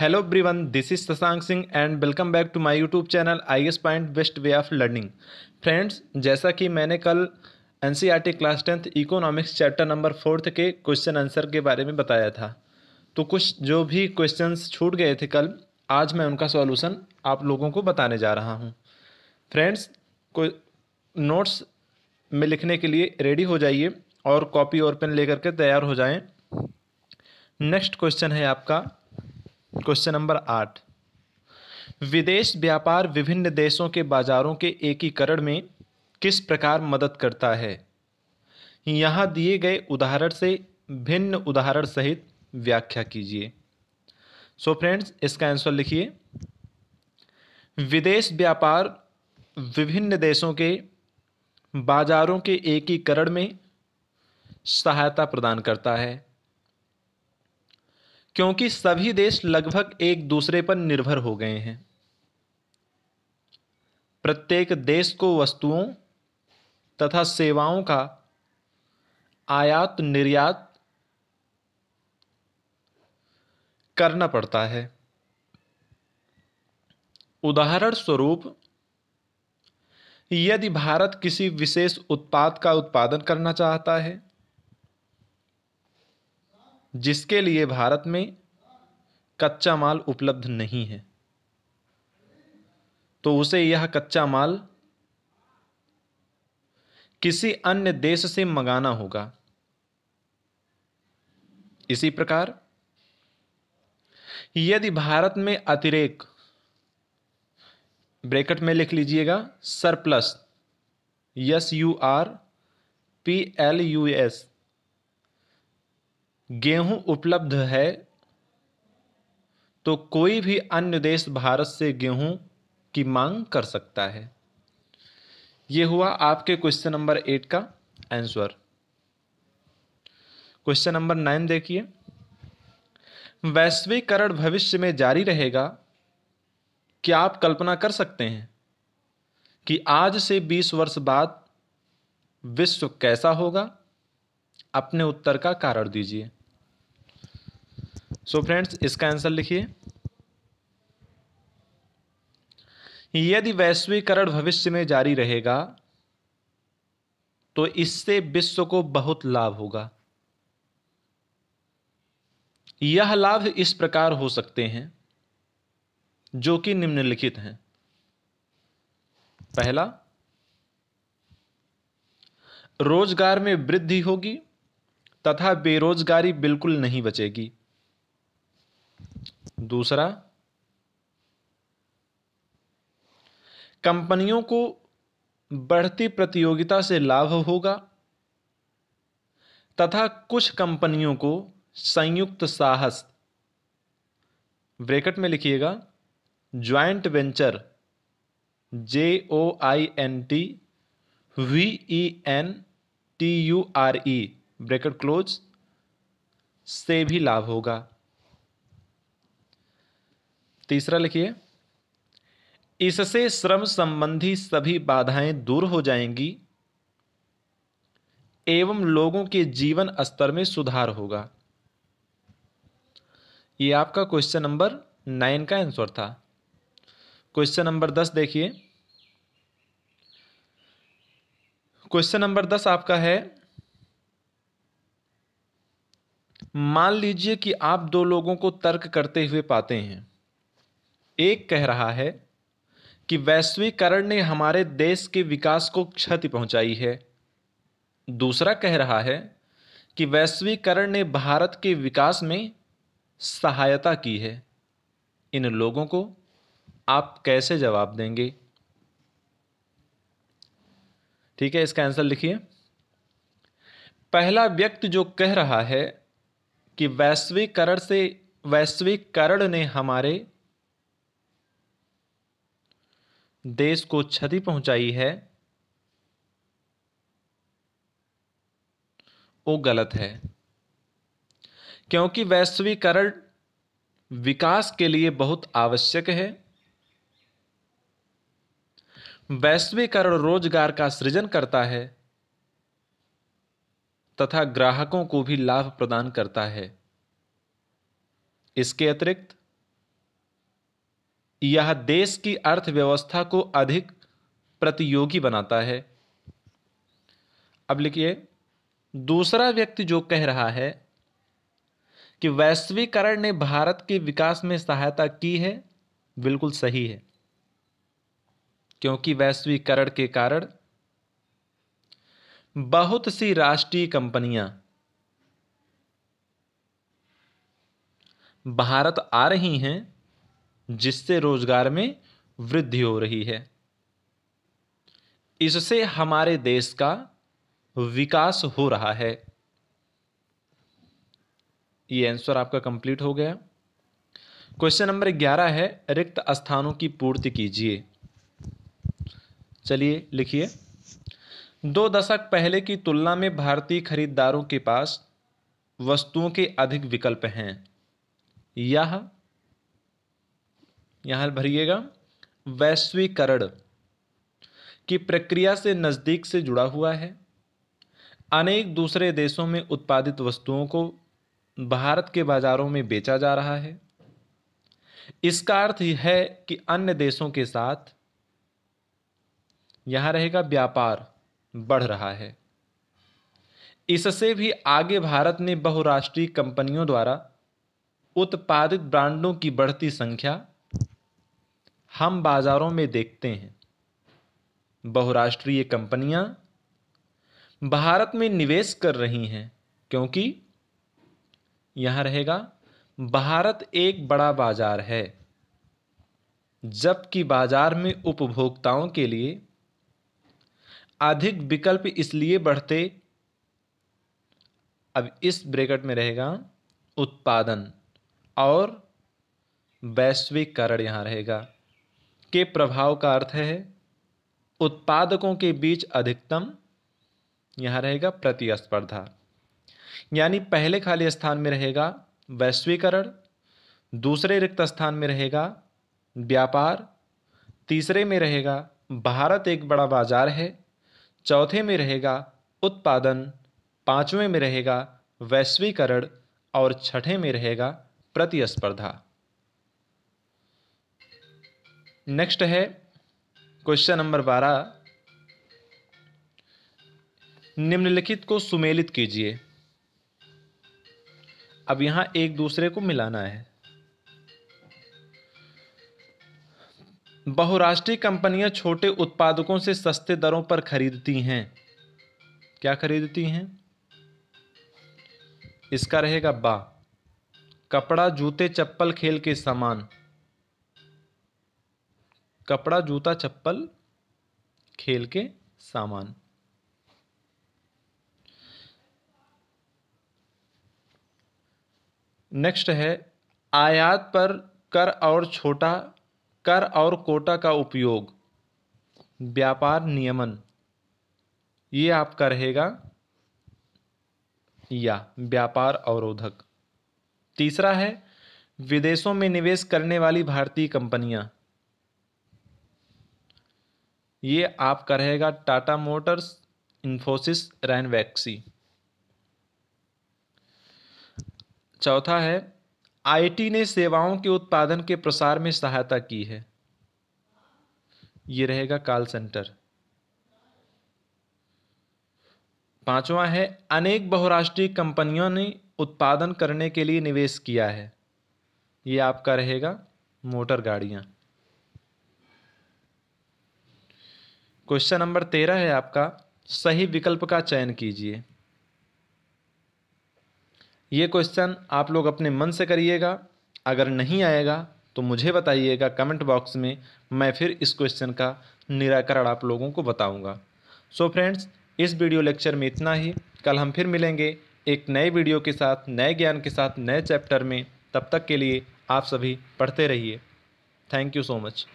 hello ब्रीवन this is Shashank Singh and welcome back to my YouTube channel I S point best way of learning friends जैसा कि मैंने कल N C R T class tenth economics chapter number fourth के question answer के बारे में बताया था तो कुछ जो भी क्वेश्चंस छूट गए थे कल आज मैं उनका सॉल्यूशन आप लोगों को बताने जा रहा हूँ फ्रेंड्स को नोट्स में लिखने के लिए रेडी हो जाइए और कॉपी और पेन लेकर के तैयार हो जाएं नेक्स्ट क्वेश्चन है आपका क्वेश्चन नंबर आठ विदेश व्यापार विभिन्न देशों के बाजारों के एकीकरण में किस प्रकार मदद करता है यहाँ दिए गए उदाहरण से भिन्न उदाहरण सहित व्याख्या कीजिए सो फ्रेंड्स इसका आंसर लिखिए विदेश व्यापार विभिन्न देशों के बाजारों के एकीकरण में सहायता प्रदान करता है क्योंकि सभी देश लगभग एक दूसरे पर निर्भर हो गए हैं प्रत्येक देश को वस्तुओं तथा सेवाओं का आयात निर्यात करना पड़ता है उदाहरण स्वरूप यदि भारत किसी विशेष उत्पाद का उत्पादन करना चाहता है जिसके लिए भारत में कच्चा माल उपलब्ध नहीं है तो उसे यह कच्चा माल किसी अन्य देश से मंगाना होगा इसी प्रकार यदि भारत में अतिरेक ब्रैकेट में लिख लीजिएगा surplus S U R P L U S गेहूं उपलब्ध है तो कोई भी अन्य देश भारत से गेहूं की मांग कर सकता है यह हुआ आपके क्वेश्चन नंबर एट का आंसर क्वेश्चन नंबर नाइन देखिए वैश्वीकरण भविष्य में जारी रहेगा क्या आप कल्पना कर सकते हैं कि आज से 20 वर्ष बाद विश्व कैसा होगा अपने उत्तर का कारण दीजिए सो फ्रेंड्स इसका आंसर लिखिए यदि वैश्वीकरण भविष्य में जारी रहेगा तो इससे विश्व को बहुत लाभ होगा यह लाभ इस प्रकार हो सकते हैं जो कि निम्नलिखित हैं पहला रोजगार में वृद्धि होगी तथा बेरोजगारी बिल्कुल नहीं बचेगी दूसरा कंपनियों को बढ़ती प्रतियोगिता से लाभ होगा तथा कुछ कंपनियों को संयुक्त साहस ब्रेकेट में लिखिएगा joint venture J O I N T V E N T U R E bracket close से भी लाभ होगा तीसरा लिखिए इससे श्रम संबंधी सभी बाधाएं दूर हो जाएंगी एवं लोगों के जीवन स्तर में सुधार होगा ये आपका क्वेश्चन नंबर नाइन का आंसर था क्वेश्चन नंबर दस देखिए क्वेश्चन नंबर दस आपका है मान लीजिए कि आप दो लोगों को तर्क करते हुए पाते हैं एक कह रहा है कि वैश्वीकरण ने हमारे देश के विकास को क्षति पहुंचाई है दूसरा कह रहा है कि वैश्वीकरण ने भारत के विकास में सहायता की है इन लोगों को आप कैसे जवाब देंगे ठीक है इसका आंसर लिखिए पहला व्यक्ति जो कह रहा है कि वैश्वीकरण से वैश्वीकरण ने हमारे देश को क्षति पहुंचाई है वो गलत है क्योंकि वैश्वीकरण विकास के लिए बहुत आवश्यक है वैश्वीकरण रोजगार का सृजन करता है तथा ग्राहकों को भी लाभ प्रदान करता है इसके अतिरिक्त यह देश की अर्थव्यवस्था को अधिक प्रतियोगी बनाता है अब लिखिए दूसरा व्यक्ति जो कह रहा है कि वैश्वीकरण ने भारत के विकास में सहायता की है बिल्कुल सही है क्योंकि वैश्वीकरण के कारण बहुत सी राष्ट्रीय कंपनियां भारत आ रही हैं जिससे रोजगार में वृद्धि हो रही है इससे हमारे देश का विकास हो रहा है ये आंसर आपका कंप्लीट हो गया क्वेश्चन नंबर ग्यारह है रिक्त स्थानों की पूर्ति कीजिए चलिए लिखिए दो दशक पहले की तुलना में भारतीय खरीदारों के पास वस्तुओं के अधिक विकल्प हैं यह यहाँ भरिएगा वैश्वीकरण की प्रक्रिया से नज़दीक से जुड़ा हुआ है अनेक दूसरे देशों में उत्पादित वस्तुओं को भारत के बाज़ारों में बेचा जा रहा है इसका अर्थ है कि अन्य देशों के साथ यहाँ रहेगा व्यापार बढ़ रहा है इससे भी आगे भारत ने बहुराष्ट्रीय कंपनियों द्वारा उत्पादित ब्रांडों की बढ़ती संख्या हम बाज़ारों में देखते हैं बहुराष्ट्रीय कंपनियां भारत में निवेश कर रही हैं क्योंकि यहां रहेगा भारत एक बड़ा बाज़ार है जबकि बाज़ार में उपभोक्ताओं के लिए अधिक विकल्प इसलिए बढ़ते अब इस ब्रेकेट में रहेगा उत्पादन और वैश्वीकरण यहाँ रहेगा के प्रभाव का अर्थ है उत्पादकों के बीच अधिकतम यहाँ रहेगा प्रतिस्पर्धा यानी पहले खाली स्थान में रहेगा वैश्वीकरण दूसरे रिक्त स्थान में रहेगा व्यापार तीसरे में रहेगा भारत एक बड़ा बाजार है चौथे में रहेगा उत्पादन पाँचवें में रहेगा वैश्वीकरण और छठे में रहेगा प्रतिस्पर्धा नेक्स्ट है क्वेश्चन नंबर बारह निम्नलिखित को सुमेलित कीजिए अब यहां एक दूसरे को मिलाना है बहुराष्ट्रीय कंपनियां छोटे उत्पादकों से सस्ते दरों पर खरीदती हैं क्या खरीदती हैं इसका रहेगा बा कपड़ा जूते चप्पल खेल के सामान कपड़ा जूता चप्पल खेल के सामान नेक्स्ट है आयात पर कर और छोटा कर और कोटा का उपयोग व्यापार नियमन ये आपका रहेगा या व्यापार अवरोधक तीसरा है विदेशों में निवेश करने वाली भारतीय कंपनियां ये आपका रहेगा टाटा मोटर्स इन्फोसिस रैनवैक्सी चौथा है आईटी ने सेवाओं के उत्पादन के प्रसार में सहायता की है ये रहेगा कॉल सेंटर पांचवा है अनेक बहुराष्ट्रीय कंपनियों ने उत्पादन करने के लिए निवेश किया है ये आपका रहेगा मोटर गाड़ियां क्वेश्चन नंबर तेरह है आपका सही विकल्प का चयन कीजिए ये क्वेश्चन आप लोग अपने मन से करिएगा अगर नहीं आएगा तो मुझे बताइएगा कमेंट बॉक्स में मैं फिर इस क्वेश्चन का निराकरण आप लोगों को बताऊंगा सो so फ्रेंड्स इस वीडियो लेक्चर में इतना ही कल हम फिर मिलेंगे एक नए वीडियो के साथ नए ज्ञान के साथ नए चैप्टर में तब तक के लिए आप सभी पढ़ते रहिए थैंक यू सो मच